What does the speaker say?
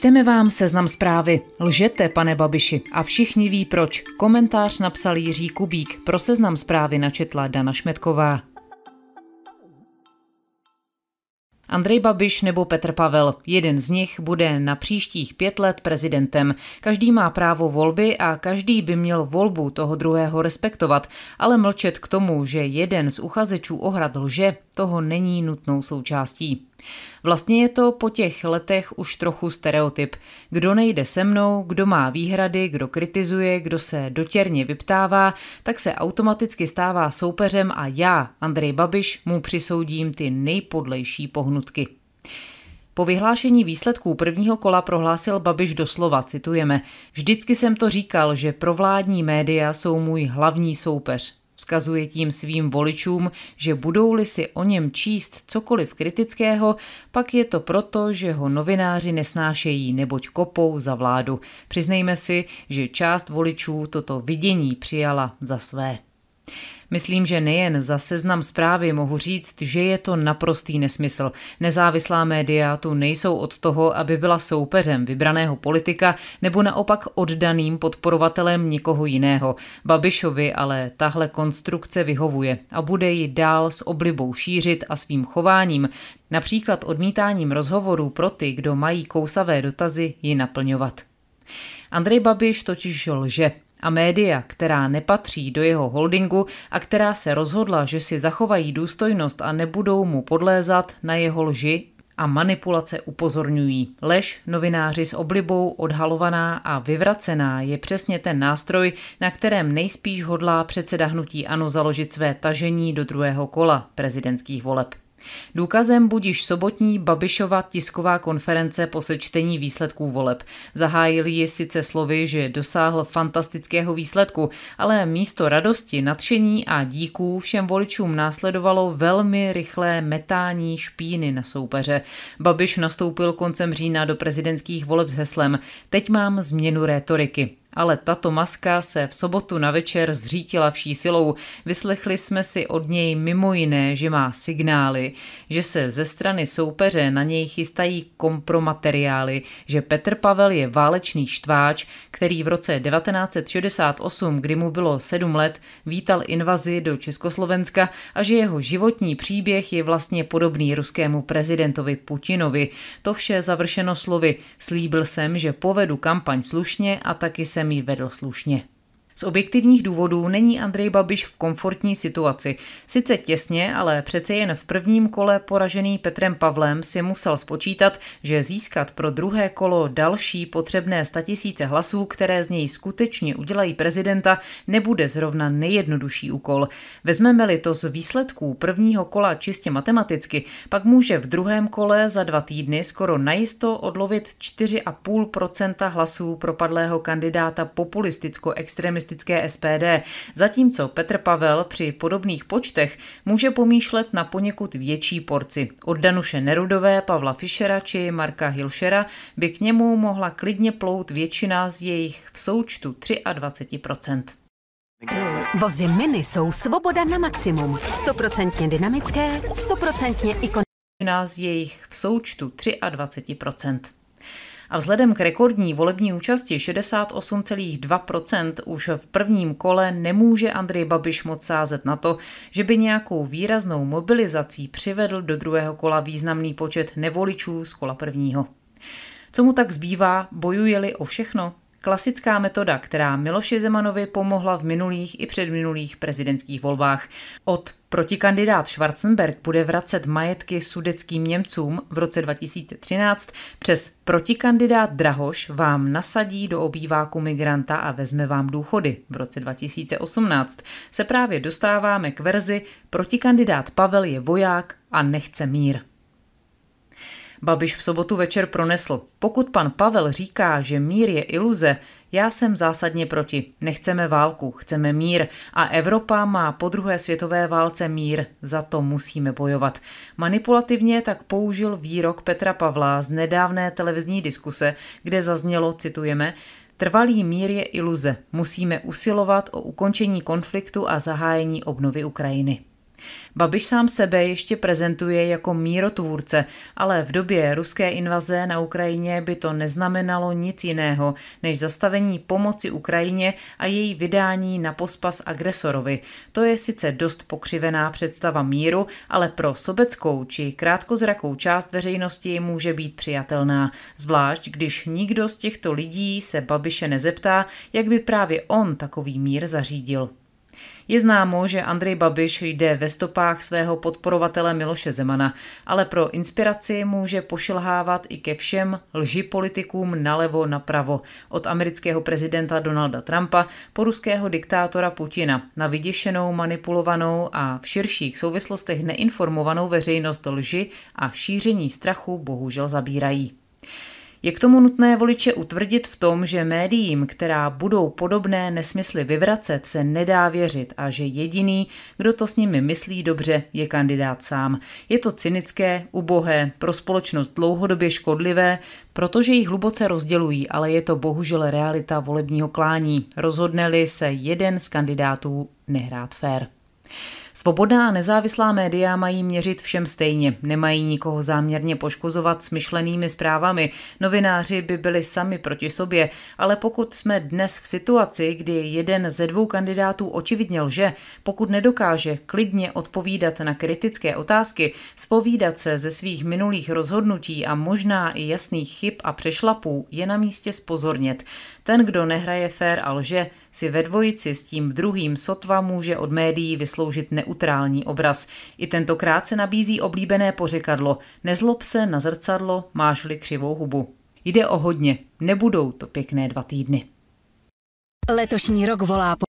Čteme vám seznam zprávy. Lžete, pane Babiši, a všichni ví proč. Komentář napsal Jiří Kubík. Pro seznam zprávy načetla Dana Šmetková. Andrej Babiš nebo Petr Pavel. Jeden z nich bude na příštích pět let prezidentem. Každý má právo volby a každý by měl volbu toho druhého respektovat, ale mlčet k tomu, že jeden z uchazečů ohrad lže, toho není nutnou součástí. Vlastně je to po těch letech už trochu stereotyp. Kdo nejde se mnou, kdo má výhrady, kdo kritizuje, kdo se dotěrně vyptává, tak se automaticky stává soupeřem a já, Andrej Babiš, mu přisoudím ty nejpodlejší pohnutky. Po vyhlášení výsledků prvního kola prohlásil Babiš doslova, citujeme, vždycky jsem to říkal, že provládní média jsou můj hlavní soupeř. Vzkazuje tím svým voličům, že budou-li si o něm číst cokoliv kritického, pak je to proto, že ho novináři nesnášejí neboť kopou za vládu. Přiznejme si, že část voličů toto vidění přijala za své. Myslím, že nejen za seznam zprávy mohu říct, že je to naprostý nesmysl. Nezávislá média tu nejsou od toho, aby byla soupeřem vybraného politika nebo naopak oddaným podporovatelem někoho jiného. Babišovi ale tahle konstrukce vyhovuje a bude ji dál s oblibou šířit a svým chováním, například odmítáním rozhovorů pro ty, kdo mají kousavé dotazy, ji naplňovat. Andrej Babiš totiž lže a média, která nepatří do jeho holdingu a která se rozhodla, že si zachovají důstojnost a nebudou mu podlézat na jeho lži a manipulace upozorňují. Lež novináři s oblibou odhalovaná a vyvracená je přesně ten nástroj, na kterém nejspíš hodlá předseda hnutí ANO založit své tažení do druhého kola prezidentských voleb. Důkazem budíž sobotní Babišova tisková konference po sečtení výsledků voleb. Zahájili ji sice slovy, že dosáhl fantastického výsledku, ale místo radosti, nadšení a díků všem voličům následovalo velmi rychlé metání špíny na soupeře. Babiš nastoupil koncem října do prezidentských voleb s heslem Teď mám změnu rétoriky. Ale tato maska se v sobotu na večer zřítila vší silou. Vyslechli jsme si od něj mimo jiné, že má signály, že se ze strany soupeře na něj chystají kompromateriály, že Petr Pavel je válečný štváč, který v roce 1968, kdy mu bylo sedm let, vítal invazi do Československa a že jeho životní příběh je vlastně podobný ruskému prezidentovi Putinovi. To vše završeno slovy. Slíbil jsem, že povedu kampaň slušně a taky se jsem ji vedl slušně. Z objektivních důvodů není Andrej Babiš v komfortní situaci. Sice těsně, ale přece jen v prvním kole poražený Petrem Pavlem si musel spočítat, že získat pro druhé kolo další potřebné statisíce hlasů, které z něj skutečně udělají prezidenta, nebude zrovna nejjednodušší úkol. Vezmeme-li to z výsledků prvního kola čistě matematicky, pak může v druhém kole za dva týdny skoro najisto odlovit 4,5% hlasů propadlého kandidáta populisticko-extremistického socialistické SPD, zatímco Petr Pavel při podobných počtech může pomýšlet na poněkud větší porci. Od Danuše Nerudové, Pavla Fischera či Marka Hilšera by k němu mohla klidně plout většina z jejich v součtu 23%. Vozy Mini jsou svoboda na maximum. 100% dynamické, 100 ikonické. Nás jejich v součtu 23%. A vzhledem k rekordní volební účasti 68,2% už v prvním kole nemůže Andrej Babiš moc sázet na to, že by nějakou výraznou mobilizací přivedl do druhého kola významný počet nevoličů z kola prvního. Co mu tak zbývá, bojuje-li o všechno? Klasická metoda, která Miloši Zemanovi pomohla v minulých i předminulých prezidentských volbách. Od protikandidát Schwarzenberg bude vracet majetky sudeckým Němcům v roce 2013 přes protikandidát Drahoš vám nasadí do obýváku migranta a vezme vám důchody v roce 2018. Se právě dostáváme k verzi protikandidát Pavel je voják a nechce mír. Babiš v sobotu večer pronesl, pokud pan Pavel říká, že mír je iluze, já jsem zásadně proti. Nechceme válku, chceme mír. A Evropa má po druhé světové válce mír, za to musíme bojovat. Manipulativně tak použil výrok Petra Pavla z nedávné televizní diskuse, kde zaznělo, citujeme, Trvalý mír je iluze. Musíme usilovat o ukončení konfliktu a zahájení obnovy Ukrajiny. Babiš sám sebe ještě prezentuje jako mírotvůrce, ale v době ruské invaze na Ukrajině by to neznamenalo nic jiného než zastavení pomoci Ukrajině a její vydání na pospas agresorovi. To je sice dost pokřivená představa míru, ale pro sobeckou či krátkozrakou část veřejnosti může být přijatelná, zvlášť když nikdo z těchto lidí se Babiše nezeptá, jak by právě on takový mír zařídil. Je známo, že Andrej Babiš jde ve stopách svého podporovatele Miloše Zemana, ale pro inspiraci může pošilhávat i ke všem lži politikům nalevo napravo. Od amerického prezidenta Donalda Trumpa po ruského diktátora Putina na vyděšenou, manipulovanou a v širších souvislostech neinformovanou veřejnost lži a šíření strachu bohužel zabírají. Je k tomu nutné voliče utvrdit v tom, že médiím, která budou podobné nesmysly vyvracet, se nedá věřit a že jediný, kdo to s nimi myslí dobře, je kandidát sám. Je to cynické, ubohé, pro společnost dlouhodobě škodlivé, protože ji hluboce rozdělují, ale je to bohužel realita volebního klání. Rozhodne-li se jeden z kandidátů nehrát fér. Svobodná a nezávislá média mají měřit všem stejně, nemají nikoho záměrně poškozovat smyšlenými zprávami. Novináři by byli sami proti sobě, ale pokud jsme dnes v situaci, kdy jeden ze dvou kandidátů očividně lže, pokud nedokáže klidně odpovídat na kritické otázky, spovídat se ze svých minulých rozhodnutí a možná i jasných chyb a přešlapů, je na místě spozornět. Ten, kdo nehraje fér a lže, si ve dvojici s tím druhým sotva může od médií vysloužit neutrální obraz. I tentokrát se nabízí oblíbené pořekadlo Nezlob se na zrcadlo, máš-li křivou hubu. Jde o hodně, nebudou to pěkné dva týdny. Letošní rok volá po